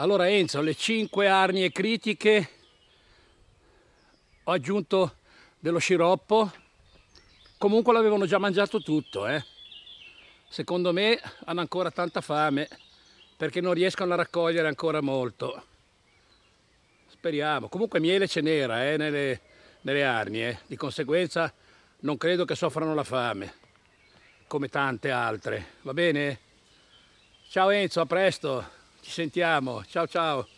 Allora Enzo, le 5 arnie critiche, ho aggiunto dello sciroppo, comunque l'avevano già mangiato tutto, eh. Secondo me hanno ancora tanta fame, perché non riescono a raccogliere ancora molto. Speriamo. Comunque miele ce n'era eh, nelle, nelle arnie, eh. di conseguenza non credo che soffrano la fame, come tante altre. Va bene? Ciao Enzo, a presto! Ci sentiamo, ciao ciao.